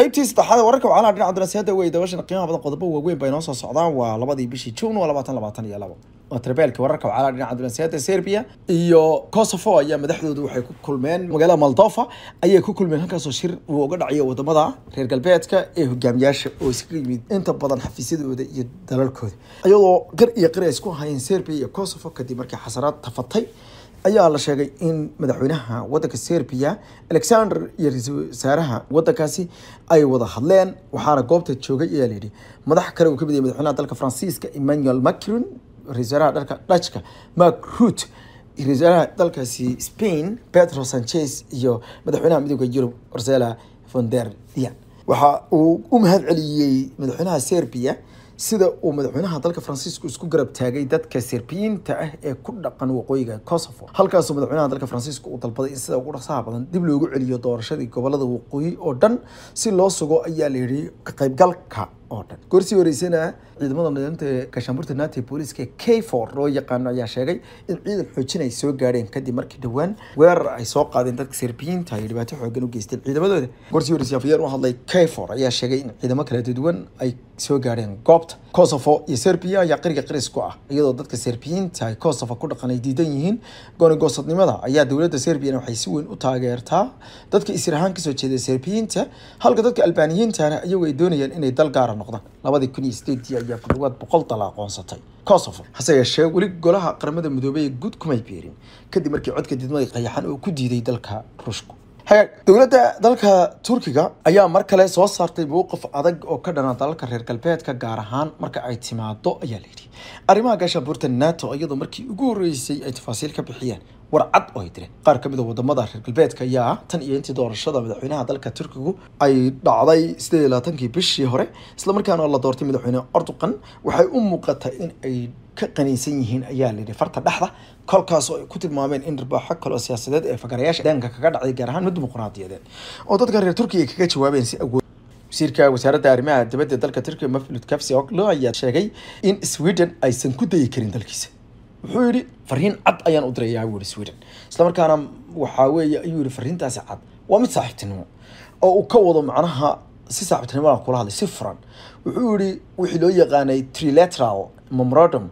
qaybtii saddexaad wararka wacalaha dhinaca darasiyaadda wey dabashan qiimaha badan qodobo waaweyn bay noo soo socdaan waa labadii bishii juun waa labaatan labaatan iyo labo waa wararka wacalaha dhinaca darasiyaadda serbia iyo kosovo ayaa madaxdoodu waxay ku kulmeen magaalada moldova ayay ku kulmeen halkaasoo shir uu uga dhacayo wadamada reer galbeedka ee hogaamiyaasha oo iskaga yimid inta badan xafiisyadooda iyo dalalkooda iyadoo qir iyo qir ay isku hayeen serbia iyo kosovo kadib markii xasaraad tafatay ayaa la sheegay in madaxweynaha wadanka serbiya alexander iyo ra-iisul wasaaraha waddankaasi ay wada hadleen waxaana goobta joogay ayaa layidhi madax kale uu ka mid madaxweynaha dalka faransiiska emmanuel macron ra-isul wasaaraha dalka dutchka mark ruut ra-isul wasaaraha dalkaasi spain petro sanchez iyo madaxweynaha midowda yurub ursela von der leyen waxa uu u mahad celiyey madaxweynaha serbiya sida uu madaxweynaha dalka faransiisku isku garab taagay dadka serbiyiinta ah ee ku dhaqan waqooyiga kosovo halkaasuu madaxweynaha dalka faransiisku uu dalbaday in sida ugu dhaqsaha badan dib loogu celiyo doorashadii gobolada waqooyi oo dhan si loo sugo ayaa la yidhi oo dhan gorsii horeysana ciidamada midaynta gaashaanbuurta naanta booliiska k for loo yaqaano ayaa sheegay in ciidan xoojin ay soo gaadheen kadib markii dhowaan weerar ay soo qaadeen dadka serbiyiinta ay dhibaato xoogan u geysteen ciidamadooda gorsii horeys afayeen u hadlay k for ayaa sheegay in ciidamo kala duwan ay soo gaadheen goobta kosovo iyo serbiya ayaa qiriga qaris ku ah iyadoo dadka serbiyiinta ay kosovo ku dhaqan ay diidan yihiin goonigosadnimada ayaa dowladda serbiyana waxay si weyn u taageertaa dadka isir ahaan kasoo jeeda serbiyiinta halka dadka albaaniyiintana iyagu ay doonayaan inay dal gaaran noqdaan labadii kun iyo sideedii ayaa ku dhawaad boqol dala aqoonsatay kosovo hase yeeshee weli golaha qaramada midoobey ee guud kumay biirin kadib markii codka didmada qayaxan uu ku diiday dalka ruushku hagaag dowladda dalka turkiga ayaa mar kale soo saartay mowqif adag oo ka dhana dalalka reer galbeedka gaar ahaan marka ay timaado ayaa layidhi arrimaha gaashaan buurta nato iyadoo markii ugu horreysay ay tafaasiil ka bixiyeen warcad oo ay direen qaar ka mid a ah wadamada reer galbeedka ayaa tan iyo intii doorashada madaxweynaha dalka turkigu ay dhacday sideed iyo labaatankii bishii hore islamarkaana la doortay madaxweyne erdogan waxay u muuqataa in ay ka qaniisan yihiin ayaa layidhi farta dhexda kolkaasoo ay ku tilmaameen in dharbaaxo kaleo siyaasadeed ee fagarayaasha daanka kaga dhacday gaar ahaan mid dimuqraadiyadeed oo dadka reer turkiga kaga jawaabeen si awood wasiirka wasaaradda arrimaha dibadda dalka turkiga maflud kafsi oglo ayaa sheegay in sweden aysan ku dayi karin dalkiisa wuxuu yidhi fariin cad ayaan u dirayaa buu yihi sweden isla markaana waxaa weeye ayuu yidhi fariintaasi cad waa mid saaxiibtinimo oo uu ka wado macnaha si saaxiibtinimada kula hadlay si furan wuxuu yidhi wixii loo yaqaanay trilateral memorandum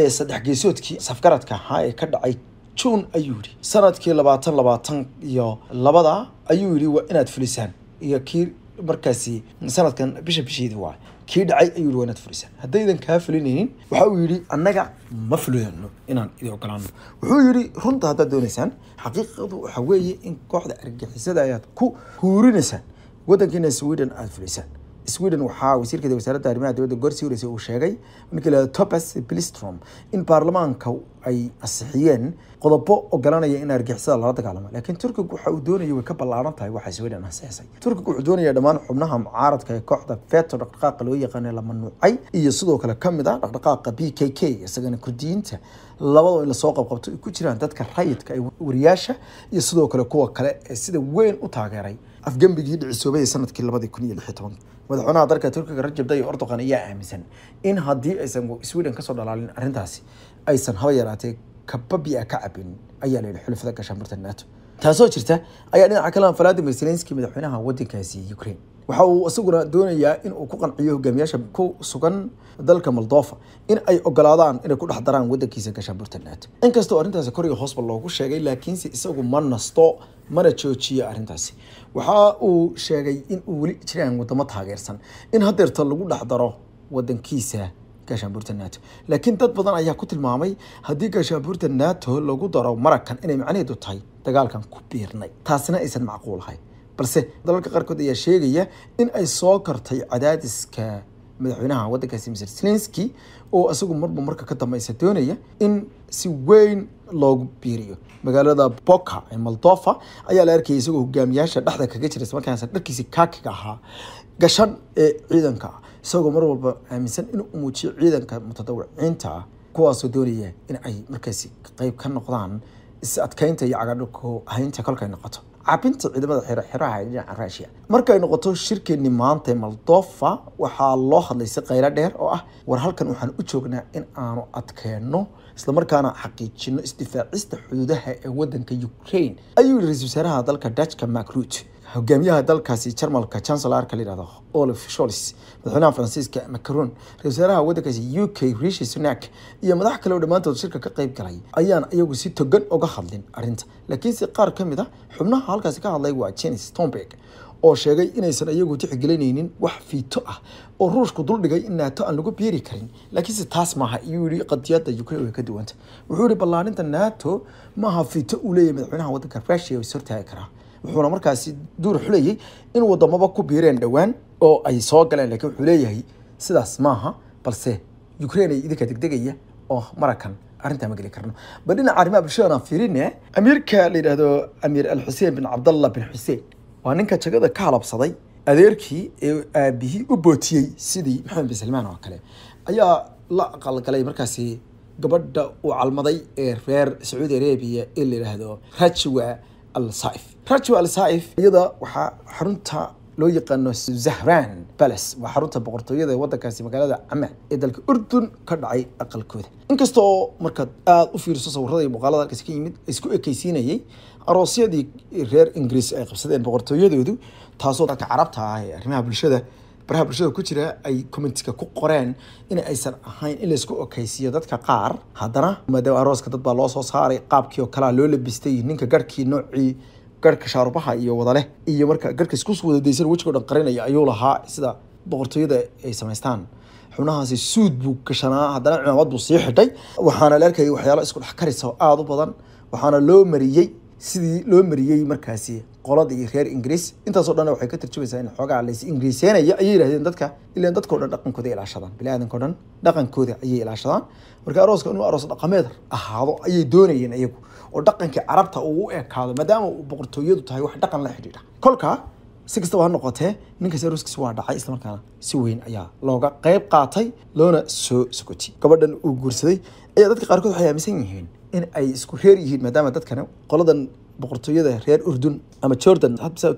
ee saddex geesoodkii safgaradka ahaa ee ka dhacay june ayuu yidhi sanadkii labaatan labaatan iyo labada ayuu yidhi waa inaad fulisaan iyo kii markaasi sanadkan bisha bisheedii waay kii dhacay ayuu yii wanaad fulisaan haddaydan kaa fulinaynin waxa uu yidhi annaga ma fulino inaan idi ogolaano wuxuu yidhi runta haddaad doonaysaan xaqiiqadu waxa weeye in kooxda argixisada ayaad ku huurinaysaan waddankiina sweden aada fulisaan sweden waxaa wasiirka wasaaradda arrimaha dibadda gorsi ureysa uu sheegay markii lahado topas blistrom in baarlamaanka ay ansixiyeen qodobo ogolanaya in argixisada lala dagaalamo laakiin turkiga waxa uu doonaya way ka ballaaran tahay waxay sweden ansixisay ah turkiga wuxuu doonayaa dhammaan xubnaha mucaaradka ee kooxda feto dhaqdhaqaaqa loo yaqaanee la mamnuucay iyo sidoo kale ka mid ah dhaqdhaqaaqa b k k isagana kurdiyiinta labadoo in lasoo qabqabto ay ku jiraan dadka rayidka ee wariyaasha iyo sidoo kale kuwa kale ee sida weyn u taageeray afgembigii dhicisoobay ee sanadkii labadii kun iyo lix toban madaxweynaha dalka turkiga Rajab Tayyip Erdogan ayaa aaminsan in haddii aysan Sweden kasoo dhalaalin arrintaasi aysan haba yaraatee kababia ka cabin ayaa la yidhi xulafada gashaan barta NATO taasoo jirta ayaa dhinaca kalena valadimir zelenski madaxweynaha waddankaasi ukraine waxa uu isaguna doonayaa inuu ku qanciyo hogaamiyaasha ku sugan dalka moldova in ay ogolaadaan inay ku dhex daraan waddankiisa gasha puntland inkastoo arrintaasi kor hoosba loogu sheegay laakiinse isagu ma nasto mana joojiyo arrintaasi waxa uu sheegay in uu weli jiraan wadamo taageersan in hadeerta lagu dhex daro waddankiisa gaashaanbuurta nato laakiin dad badan ayaa ku tilmaamay haddii gaashaanbuurta nato lagu daro maragkan inay macnaheedu tahay dagaalkan ku biirnay taasina aysan macquul ahayn balse dalalka qaarkood ayaa sheegaya in ay soo kartay cadaadiska madaxweynaha wadankaasi mr slinski oo isagu marba marka ka dambaysa doonaya in si weyn loogu biiriyo magaalada boka ee moldova ayaa la arkayay isagoo hogaamiyaasha dhexda kaga jira islamarkaas dharkiisi kaakiga ahaa gashan ee ciidanka isagoo mar walba aaminsan inuu muujiyo ciidanka mutadawiciinta kuwaasoo doonaya in ay markaasi qeyb ka noqdaan is adkaynta iyo cagadhoko haynta kolkay noqoto caabinta ciidamada xiraha ee dhinaca rusia markay noqoto shirkeennii maanta moldofa waxaa loo hadlay si qaylo dheer oo ah war halkan waxaan u joognaa in aanu adkeenno islamarkaana xaqiijinno isdifaacista xuduudaha ee waddanka ukraine ayuu yihi ra-isul wasaaraha dalka dajka macrut hogaamiyaha dalkaasi jarmalka chancellarka layihahdo olaf shols madaxweynaha faransiiska macaron ra-isul wasaaraha waddankaasi u k rishi sunak iyo madax kale oo dhammaantood shirka ka qayb galay ayaan iyagu si togan uga hadlin arrinta laakiinse qaar ka mid a ah, xubnaha halkaasi ka hadlay waa jenis tomberg oo sheegay inaysan iyagu tixgelinaynin wax fiito ah oo ruushku duldhigay in naato aan lagu biiri karin laakiinse taas maaha iyuu yihi qadiyadda ukrain way ka duwanta wuxuu yihi ballaarinta naato maaha fiito uu leeyahy madaxweynaha waddanka russia oo is hortaagi karaa wuxuuna markaasi duur xulayay in wadamaba ku biireen dhowaan oo ay soo galeen lakiin wuxuu leeyahay sidaas maaha balse ukrain ay idinka degdegaya oo marakan arrintaa ma geli karno bal dhinaca arrimaha bulshada fiirine amiirka la yidhaahdo amiir alxuseen bin cabdallah bin xuseen waa ninka jagada ka halabsaday adeerkii ee aabihii u bootiyey sidii maxamed bin salmaan oo kale ayaa la aqalgalay markaasi gabadha uu calmaday ee reer sacuudi arabiya ee la yidhaahdo rajwa alsaif rajwa alsaif iyada waxaa xarunta loo yaqaano zahran balas waa xarunta boqortooyada ee waddankaasi magaalada camaan ee dalka urdun ka dhacay aqalkooda inkastoo markaad aada u fiiriso sawirada iyo muuqaalada halkaas ka yimid isku ekeysiinayay aroosyadii reer ingiriis ay qabsadeen boqortooyadoodu taasoo dadka carabta ah ee arrimaha bulshada baraha bulshada ku jira ay commentika ku qoreen in aysan ahayn in laysku okaysiiyo dadka qaar haddana maadaama arooska dad baa loo soo saaray qaabkii oo kalea loo labistay ninka garhkii noocii garhka shaarubaha iyo wadaleh iyo marka garhka iskusu wadadaysan wejigoo dhan qarinaya ayuu lahaa sida boqortooyada ay samaystaan xubnahaasi suud buu gashanaa haddana cimaamad buu sii xidhay waxaana la arkayay waxyaalo isku dhex oo aada u badan waxaana loo mariyey sidii loo mariyey markaasi qolada iyo reer ingiriis intaasoo dhan waxay ka tarjumaysaa in xoogaa lays ingiriiseenayo ayay yidhahdeen dadka ilaan dadkao dhan dhaqankooday ilaashadaan biniaadanko dhan dhaqankooda ayay ilaashadaan marka arooska inuu aroos dhaqameed ahaado ayay doonayeen iyagu oo dhaqankii carabta uu u ekaado maadaama uu boqortooyadu tahay wax dhaqan la xidhiidha kolka si kastaba ha noqotee ninkaasi arooskiisa waa dhacay islamarkaana si weyn ayaa looga qayb qaatay loona soo sokotiyey gabadhan uu guursaday ayaa dadka qaarkood waxay aaminsan yihiin in ay isku heer yihiin maadaama dadkana qoladan boqortooyada reer urdun ama jordan had saa u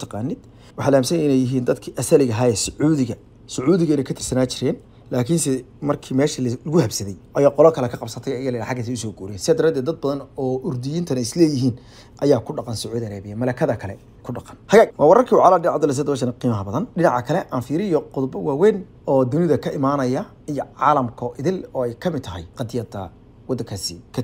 waxaa la inay yihiin dadkii asaliga haaye sacuudiga sacuudiga inay ka tirsanaa jireen laakiinse markii meesha lagu habsaday ayaa qolo kale ka qabsatay iyaga la xaggaas usoo guuriyay sidaa daraaddeed dad badan oo urdiyiintana isleeyihiin ayaa ku dhaqan sacuudi arabiya malakada kale ku dhaqan hagaag waa wararkii wacalaa dhinaca dallase dabashana qiimaha badan dhinaca kale aan fiiriyo qodobo waaweyn oo dunida ka imaanaya iyo caalamka idil oo ay ka mid tahay qadiyadda waddankaasi ka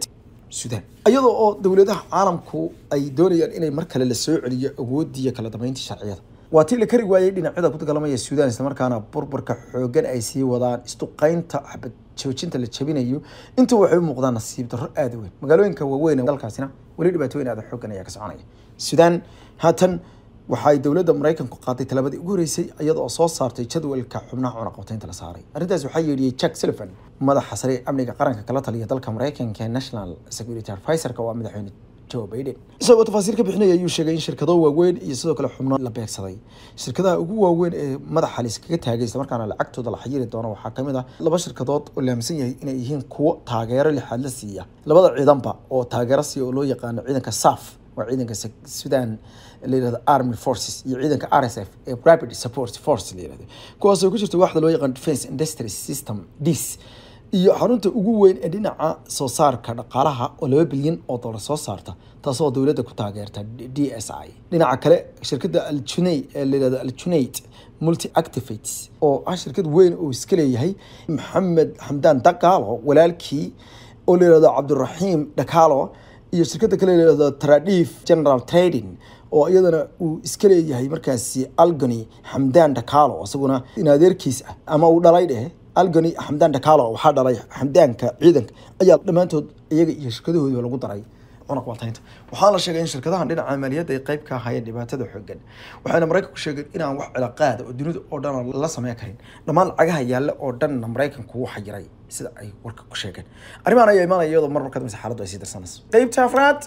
sudan iyadoo oo dowladaha caalamku ay doonayaan inay mar kale la soo celiyo awoodiiyo kala dambeynta sharciyada waa tii la kari waayey dhinacyada ku dagaalamaya suudan islamarkaana burburka xoogan ay sii wadaan isduqaynta xabad joojinta la jabinayo inta waxay u muuqdaan nasiib darro aada weyn magaalooyinka waaweyn dalkaasina weli dhibaatooyin aada xoogan ayaa ka soconaya suudaan haatan waxa ay dowladda maraykanku qaaday tallaabadii ugu horeysay iyada soo saartay jadwalka xubnaha cunaqabtaynta la saaray arrintaas waxaa yeedhiyey jack sullivan madaxa sare ee amniga qaranka kala taliya dalka maraykanka ee national security advisorka oo ah madaxweyne joe biden isagoo tafaasiir ka bixinaya ayuu sheegay in shirkado waaweyn iyo sidoo kale xubno la beegsaday shirkadaha ugu waaweyn ee madaxa liiskaga taagay islamarkaana lacagtooda la xayiri doono waxaa ka mid ah laba shirkadood oo laamsan yahay inay yihiin kuwo taageero lixaad la siiya labada ciidanba oo taageero siiya oo loo yaqaano ciidanka saf waa ciidanka sudan layirahdo army forces iyo ciidanka r s f ee rapid support force layirahdo kuwaasoo ku jirta waxda loo yaqaan defence industry system dis iyo xarunta ugu weyn ee dhinaca soo saarka dhaqaalaha oo laba bilyan oo dollar soo saarta taasoo dowladda ku taageerta d s i dhinaca kale shirkada aljunay ee layirahdo aljunayt multi activates oo ah shirkad weyn oo iska leeyahay maxamed xamdaan dagaalo walaalkii oo layirahdo cabdiraxiim dhakaalo iyo shirkada kale layihahdo tradif general trading oo iyadana uu iska leeyahay markaasi algoni xamdan dhakaalo isaguna in ah ama uu dhalay dheh algoni xamdan dhakaalo waxaa dhalay xamdaanka ciidanka ayaa dhammaantood iyaga iyo shirkadahooda lagu daray cunuq waxaa la sheegay in shirkadahan dhinaca maaliyadda ay qeyb ka ahaayeen dhibaatada xoogan waxayna maraykanku sheegeen inaan wax cilaqaada oo dunida oo dhan la sameyn karin dhammaan lacagaha yaalla oo dhanna maraykanku uu xayiray sida ay warka ku sheegeen arrimahan ayaa imaanaya iyadoo mar markaad mise xaaladdu ay sii darsanayso qaybta afraad